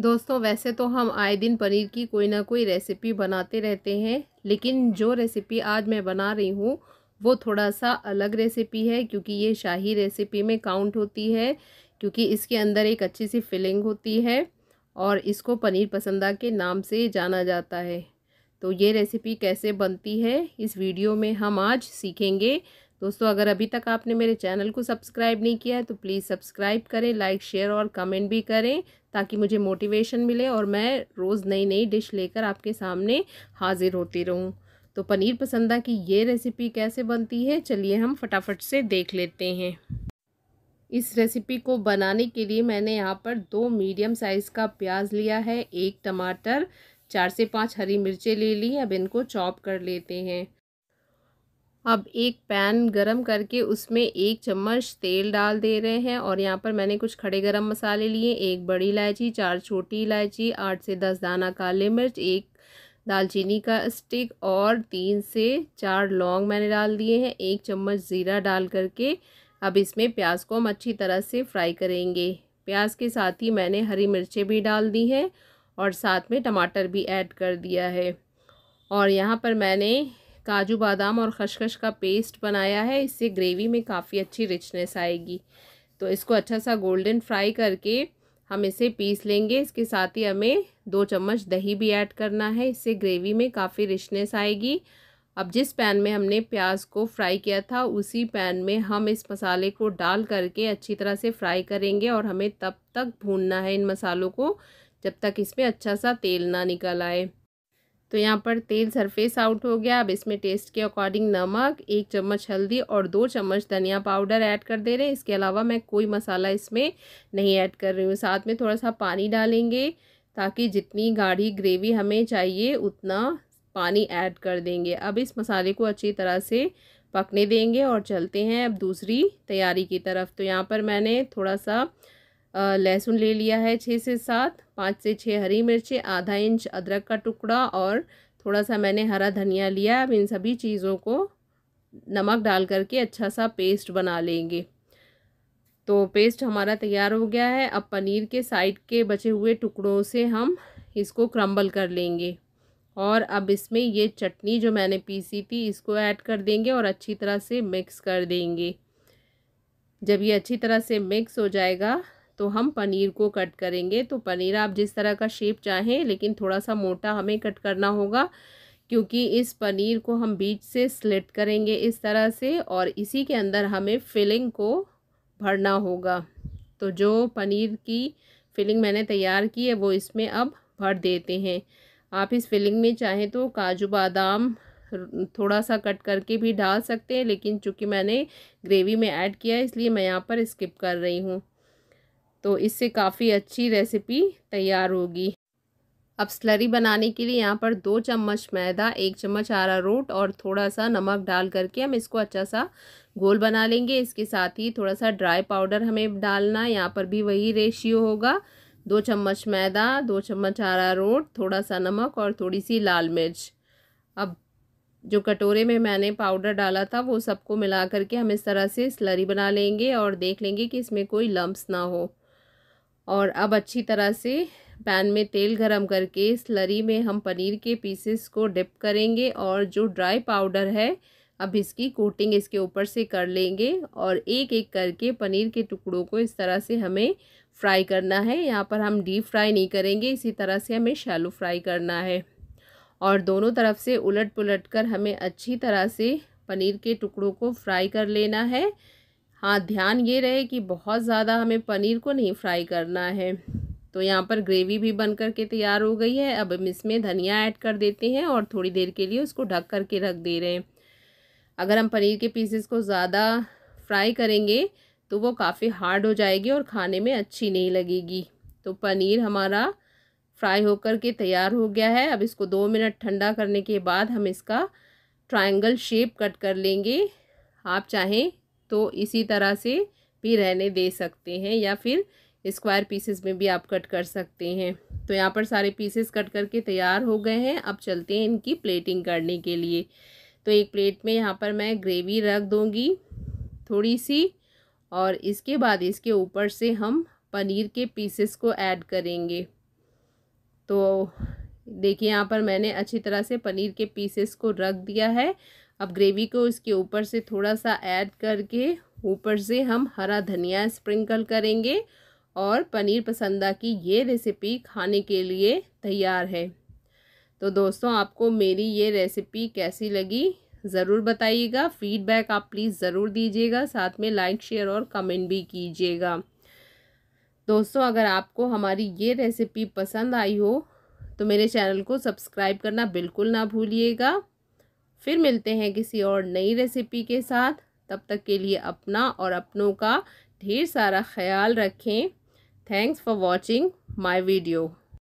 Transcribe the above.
दोस्तों वैसे तो हम आए दिन पनीर की कोई ना कोई रेसिपी बनाते रहते हैं लेकिन जो रेसिपी आज मैं बना रही हूँ वो थोड़ा सा अलग रेसिपी है क्योंकि ये शाही रेसिपी में काउंट होती है क्योंकि इसके अंदर एक अच्छी सी फिलिंग होती है और इसको पनीर पसंदा के नाम से जाना जाता है तो ये रेसिपी कैसे बनती है इस वीडियो में हम आज सीखेंगे दोस्तों अगर अभी तक आपने मेरे चैनल को सब्सक्राइब नहीं किया है तो प्लीज़ सब्सक्राइब करें लाइक शेयर और कमेंट भी करें ताकि मुझे मोटिवेशन मिले और मैं रोज़ नई नई डिश लेकर आपके सामने हाजिर होती रहूँ तो पनीर पसंदा की ये रेसिपी कैसे बनती है चलिए हम फटाफट से देख लेते हैं इस रेसिपी को बनाने के लिए मैंने यहाँ पर दो मीडियम साइज़ का प्याज लिया है एक टमाटर चार से पाँच हरी मिर्चें ले ली अब इनको चॉप कर लेते हैं अब एक पैन गरम करके उसमें एक चम्मच तेल डाल दे रहे हैं और यहाँ पर मैंने कुछ खड़े गरम मसाले लिए एक बड़ी इलायची चार छोटी इलायची आठ से दस दाना काले मिर्च एक दालचीनी का स्टिक और तीन से चार लौंग मैंने डाल दिए हैं एक चम्मच ज़ीरा डाल करके अब इसमें प्याज को हम अच्छी तरह से फ्राई करेंगे प्याज के साथ ही मैंने हरी मिर्चें भी डाल दी हैं और साथ में टमाटर भी ऐड कर दिया है और यहाँ पर मैंने काजू बादाम और खशखश का पेस्ट बनाया है इससे ग्रेवी में काफ़ी अच्छी रिचनेस आएगी तो इसको अच्छा सा गोल्डन फ्राई करके हम इसे पीस लेंगे इसके साथ ही हमें दो चम्मच दही भी ऐड करना है इससे ग्रेवी में काफ़ी रिचनेस आएगी अब जिस पैन में हमने प्याज को फ्राई किया था उसी पैन में हम इस मसाले को डाल करके अच्छी तरह से फ्राई करेंगे और हमें तब तक भूनना है इन मसालों को जब तक इसमें अच्छा सा तेल ना निकल आए तो यहाँ पर तेल सरफेस आउट हो गया अब इसमें टेस्ट के अकॉर्डिंग नमक एक चम्मच हल्दी और दो चम्मच धनिया पाउडर ऐड कर दे रहे हैं इसके अलावा मैं कोई मसाला इसमें नहीं ऐड कर रही हूँ साथ में थोड़ा सा पानी डालेंगे ताकि जितनी गाढ़ी ग्रेवी हमें चाहिए उतना पानी ऐड कर देंगे अब इस मसाले को अच्छी तरह से पकने देंगे और चलते हैं अब दूसरी तैयारी की तरफ तो यहाँ पर मैंने थोड़ा सा लहसुन ले लिया है छः से सात पाँच से छः हरी मिर्चें आधा इंच अदरक का टुकड़ा और थोड़ा सा मैंने हरा धनिया लिया अब इन सभी चीज़ों को नमक डाल करके अच्छा सा पेस्ट बना लेंगे तो पेस्ट हमारा तैयार हो गया है अब पनीर के साइड के बचे हुए टुकड़ों से हम इसको क्रम्बल कर लेंगे और अब इसमें ये चटनी जो मैंने पीसी थी इसको ऐड कर देंगे और अच्छी तरह से मिक्स कर देंगे जब ये अच्छी तरह से मिक्स हो जाएगा तो हम पनीर को कट करेंगे तो पनीर आप जिस तरह का शेप चाहें लेकिन थोड़ा सा मोटा हमें कट करना होगा क्योंकि इस पनीर को हम बीच से स्लिट करेंगे इस तरह से और इसी के अंदर हमें फिलिंग को भरना होगा तो जो पनीर की फिलिंग मैंने तैयार की है वो इसमें अब भर देते हैं आप इस फिलिंग में चाहें तो काजू बादाम थोड़ा सा कट करके भी डाल सकते हैं लेकिन चूँकि मैंने ग्रेवी में ऐड किया है इसलिए मैं यहाँ पर स्किप कर रही हूँ तो इससे काफ़ी अच्छी रेसिपी तैयार होगी अब स्लरी बनाने के लिए यहाँ पर दो चम्मच मैदा एक चम्मच आरा रोट और थोड़ा सा नमक डाल करके हम इसको अच्छा सा घोल बना लेंगे इसके साथ ही थोड़ा सा ड्राई पाउडर हमें डालना है यहाँ पर भी वही रेशियो होगा दो चम्मच मैदा दो चम्मच आरा रोट थोड़ा सा नमक और थोड़ी सी लाल मिर्च अब जो कटोरे में मैंने पाउडर डाला था वो सबको मिला करके हम इस तरह से स्लरी बना लेंगे और देख लेंगे कि इसमें कोई लम्ब्स ना हो और अब अच्छी तरह से पैन में तेल गरम करके स्लरी में हम पनीर के पीसेस को डिप करेंगे और जो ड्राई पाउडर है अब इसकी कोटिंग इसके ऊपर से कर लेंगे और एक एक करके पनीर के टुकड़ों को इस तरह से हमें फ्राई करना है यहाँ पर हम डीप फ्राई नहीं करेंगे इसी तरह से हमें शैलो फ्राई करना है और दोनों तरफ से उलट पुलट कर हमें अच्छी तरह से पनीर के टुकड़ों को फ्राई कर लेना है हाँ ध्यान ये रहे कि बहुत ज़्यादा हमें पनीर को नहीं फ्राई करना है तो यहाँ पर ग्रेवी भी बन कर के तैयार हो गई है अब हम इसमें धनिया ऐड कर देते हैं और थोड़ी देर के लिए उसको ढक कर के रख दे रहे हैं अगर हम पनीर के पीसेस को ज़्यादा फ्राई करेंगे तो वो काफ़ी हार्ड हो जाएगी और खाने में अच्छी नहीं लगेगी तो पनीर हमारा फ्राई होकर के तैयार हो गया है अब इसको दो मिनट ठंडा करने के बाद हम इसका ट्राइंगल शेप कट कर लेंगे आप चाहें तो इसी तरह से भी रहने दे सकते हैं या फिर स्क्वायर पीसेस में भी आप कट कर सकते हैं तो यहाँ पर सारे पीसेस कट करके तैयार हो गए हैं अब चलते हैं इनकी प्लेटिंग करने के लिए तो एक प्लेट में यहाँ पर मैं ग्रेवी रख दूँगी थोड़ी सी और इसके बाद इसके ऊपर से हम पनीर के पीसेस को ऐड करेंगे तो देखिए यहाँ पर मैंने अच्छी तरह से पनीर के पीसेस को रख दिया है अब ग्रेवी को इसके ऊपर से थोड़ा सा ऐड करके ऊपर से हम हरा धनिया स्प्रिंकल करेंगे और पनीर पसंदा की ये रेसिपी खाने के लिए तैयार है तो दोस्तों आपको मेरी ये रेसिपी कैसी लगी ज़रूर बताइएगा फीडबैक आप प्लीज़ ज़रूर दीजिएगा साथ में लाइक शेयर और कमेंट भी कीजिएगा दोस्तों अगर आपको हमारी ये रेसिपी पसंद आई हो तो मेरे चैनल को सब्सक्राइब करना बिल्कुल ना भूलिएगा फिर मिलते हैं किसी और नई रेसिपी के साथ तब तक के लिए अपना और अपनों का ढेर सारा ख्याल रखें thanks for watching my video